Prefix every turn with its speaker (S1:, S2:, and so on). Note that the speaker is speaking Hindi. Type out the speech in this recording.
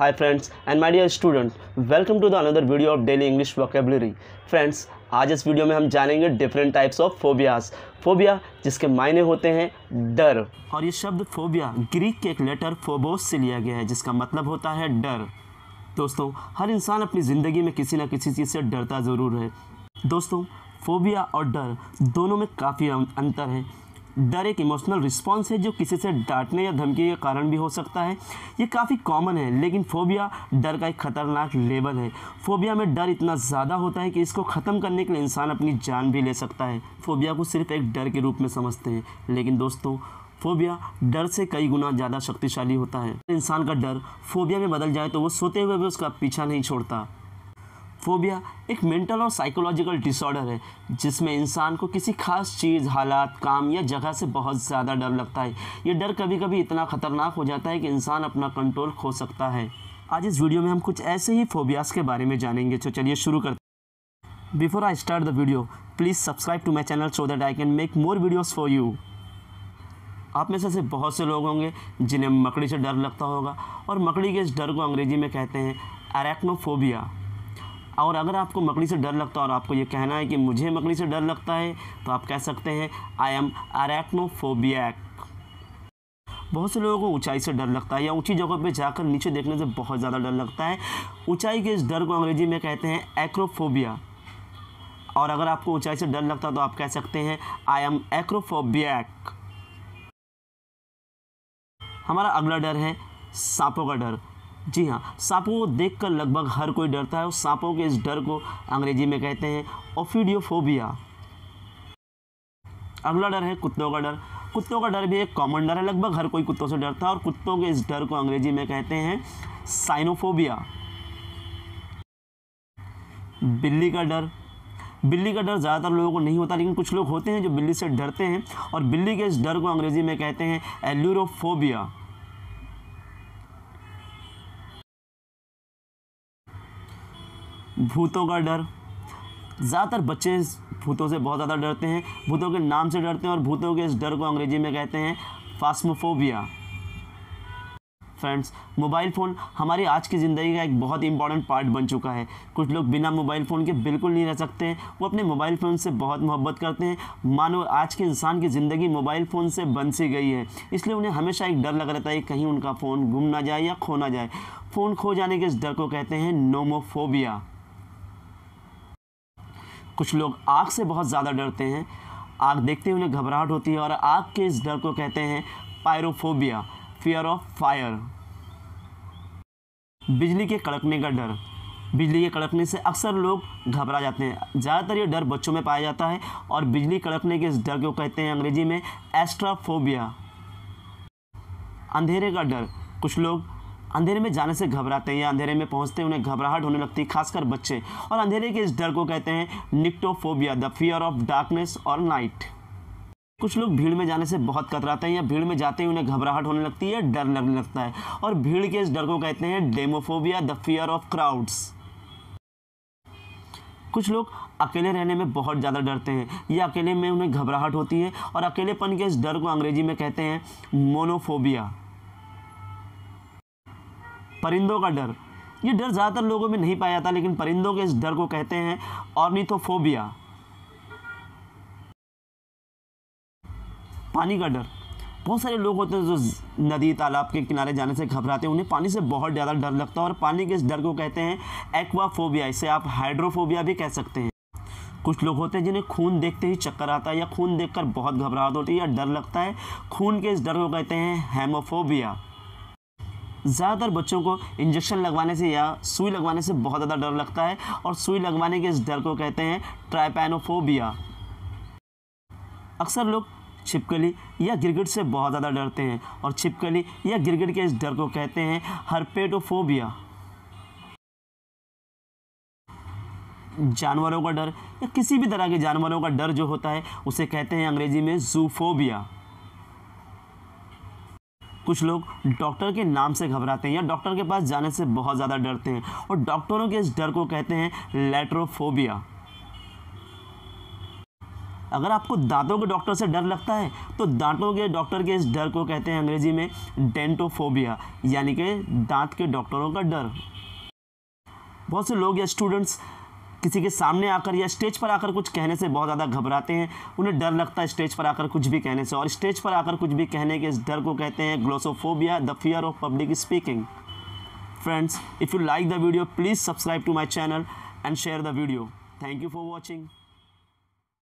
S1: hi friends and my dear student welcome to the another video of daily English vocabulary friends आज इस वीडियो में हम जानेंगे different types of phobias phobia जिसके मायने होते हैं डर और ये शब्द फोबिया ग्रीक के एक लेटर फोबोस से लिया गया है जिसका मतलब होता है डर दोस्तों हर इंसान अपनी ज़िंदगी में किसी ना किसी चीज़ से डरता ज़रूर है दोस्तों फोबिया और डर दोनों में काफ़ी अं-, अंतर है डर एक इमोशनल रिस्पॉन्स है जो किसी से डांटने या धमकी के कारण भी हो सकता है ये काफ़ी कॉमन है लेकिन फोबिया डर का एक ख़तरनाक लेवल है फोबिया में डर इतना ज़्यादा होता है कि इसको ख़त्म करने के लिए इंसान अपनी जान भी ले सकता है फोबिया को सिर्फ एक डर के रूप में समझते हैं लेकिन दोस्तों फोबिया डर से कई गुना ज़्यादा शक्तिशाली होता है इंसान का डर फोबिया में बदल जाए तो वो सोते हुए भी उसका पीछा नहीं छोड़ता फोबिया एक मेंटल और साइकोलॉजिकल डिसऑर्डर है जिसमें इंसान को किसी खास चीज़ हालात काम या जगह से बहुत ज़्यादा डर लगता है ये डर कभी कभी इतना ख़तरनाक हो जाता है कि इंसान अपना कंट्रोल खो सकता है आज इस वीडियो में हम कुछ ऐसे ही फोबियाज़ के बारे में जानेंगे तो चलिए शुरू करते before I start the video please subscribe to my channel so that I can make more videos for you आप में से ऐसे बहुत से लोग होंगे जिन्हें मकड़ी से डर लगता होगा और मकड़ी के इस डर को अंग्रेजी में कहते हैं एरेक्नोफोबिया और अगर आपको मकड़ी से डर लगता है और आपको ये कहना है कि मुझे मकड़ी से डर लगता है तो आप कह सकते हैं आई एम अरैक्नोफोबियाक बहुत से लोगों को ऊंचाई से डर लगता है या ऊंची जगह पे जाकर नीचे देखने से बहुत ज़्यादा डर लगता है ऊंचाई के इस डर को अंग्रेजी में कहते हैं एक्रोफोबिया और अगर आपको ऊंचाई से डर लगता है तो आप कह सकते हैं आई एम एक्रोफोबिया हमारा अगला डर है सांपों का डर जी हाँ सांपों को देखकर लगभग हर कोई डरता है और सांपों के इस डर को अंग्रेजी में कहते हैं ओफिडियोफोबिया अगला डर है कुत्तों का डर कुत्तों का डर भी एक कॉमन डर है लगभग हर कोई कुत्तों से डरता है और कुत्तों के इस डर को अंग्रेजी में कहते हैं साइनोफोबिया बिल्ली का डर बिल्ली का डर ज़्यादातर लोगों को नहीं होता लेकिन कुछ लोग होते हैं जो बिल्ली से डरते हैं और बिल्ली के इस डर को अंग्रेजी में कहते हैं एल्यूरोफोबिया भूतों का डर ज़्यादातर बच्चे भूतों से बहुत ज़्यादा डरते हैं भूतों के नाम से डरते हैं और भूतों के इस डर को अंग्रेजी में कहते हैं फास्मोफोबिया फ्रेंड्स मोबाइल फ़ोन हमारी आज की ज़िंदगी का एक बहुत इंपॉर्टेंट पार्ट बन चुका है कुछ लोग बिना मोबाइल फ़ोन के बिल्कुल नहीं रह सकते वो अपने मोबाइल फ़ोन से बहुत मोहब्बत करते हैं मानो आज के इंसान की ज़िंदगी मोबाइल फ़ोन से बन सी गई है इसलिए उन्हें हमेशा एक डर लग रहता है कहीं उनका फ़ोन गुम ना जाए या खो ना जाए फ़ोन खो जाने के इस डर को कहते हैं नोमोफोबिया कुछ लोग आग से बहुत ज़्यादा डरते हैं आग देखते हुए उन्हें घबराहट होती है और आग के इस डर को कहते हैं पायरोफोबिया फियर ऑफ फायर बिजली के कड़कने का डर बिजली के कड़कने से अक्सर लोग घबरा जाते हैं ज़्यादातर ये डर बच्चों में पाया जाता है और बिजली कड़कने के इस डर को कहते हैं अंग्रेजी में एस्ट्राफोबिया अंधेरे का डर कुछ लोग अंधेरे में जाने से घबराते हैं या अंधेरे में पहुंचते उन्हें घबराहट होने लगती है खासकर बच्चे और अंधेरे के इस डर को कहते हैं nyctophobia the fear of darkness और नाइट कुछ लोग भीड़ में जाने से बहुत कतराते हैं या भीड़ में जाते ही उन्हें घबराहट होने लगती है डर लगने लगता है और भीड़ के इस डर को कहते हैं demophobia the fear of crowds कुछ लोग अकेले रहने में बहुत ज़्यादा डरते हैं या अकेले में उन्हें घबराहट होती है और अकेलेपन के इस डर को अंग्रेजी में कहते हैं मोनोफोबिया परिंदों का डर ये डर ज़्यादातर लोगों में नहीं पाया जाता लेकिन परिंदों के इस डर को कहते हैं ऑर्निथोफोबिया पानी का डर बहुत सारे लोग होते हैं जो नदी तालाब के किनारे जाने से घबराते हैं उन्हें पानी से बहुत ज़्यादा डर लगता है और पानी के इस डर को कहते हैं एक्वाफोबिया इसे आप हाइड्रोफोबिया भी कह सकते हैं कुछ लोग होते हैं जिन्हें खून देखते ही चक्कर आता है या खून देखकर बहुत घबराहट होती है या डर लगता है खून के इस डर को कहते हैं हेमोफोबिया ज़्यादातर बच्चों को इंजेक्शन लगवाने से या सुई लगवाने से बहुत ज़्यादा डर लगता है और सुई लगवाने के इस डर को कहते हैं ट्राइपैनोफोबिया अक्सर लोग छिपकली या गिरगिट से बहुत ज़्यादा डरते हैं और छिपकली या गिरगिट के इस डर को कहते हैं हरपेटोफोबिया जानवरों का डर या किसी भी तरह के जानवरों का डर जो होता है उसे कहते हैं अंग्रेज़ी में जूफोबिया कुछ लोग डॉक्टर के नाम से घबराते हैं या डॉक्टर के पास जाने से बहुत ज़्यादा डरते हैं और डॉक्टरों के इस डर को कहते हैं लेट्रोफोबिया अगर आपको दांतों के डॉक्टर से डर लगता है तो दांतों के डॉक्टर के इस डर को कहते हैं अंग्रेजी में डेंटोफोबिया यानी कि दांत के डॉक्टरों का डर बहुत से लोग या स्टूडेंट्स किसी के सामने आकर या स्टेज पर आकर कुछ कहने से बहुत ज़्यादा घबराते हैं उन्हें डर लगता है स्टेज पर आकर कुछ भी कहने से और स्टेज पर आकर कुछ भी कहने के इस डर को कहते हैं glossophobia the fear of public speaking friends if you like the video please subscribe to my channel and share the video thank you for watching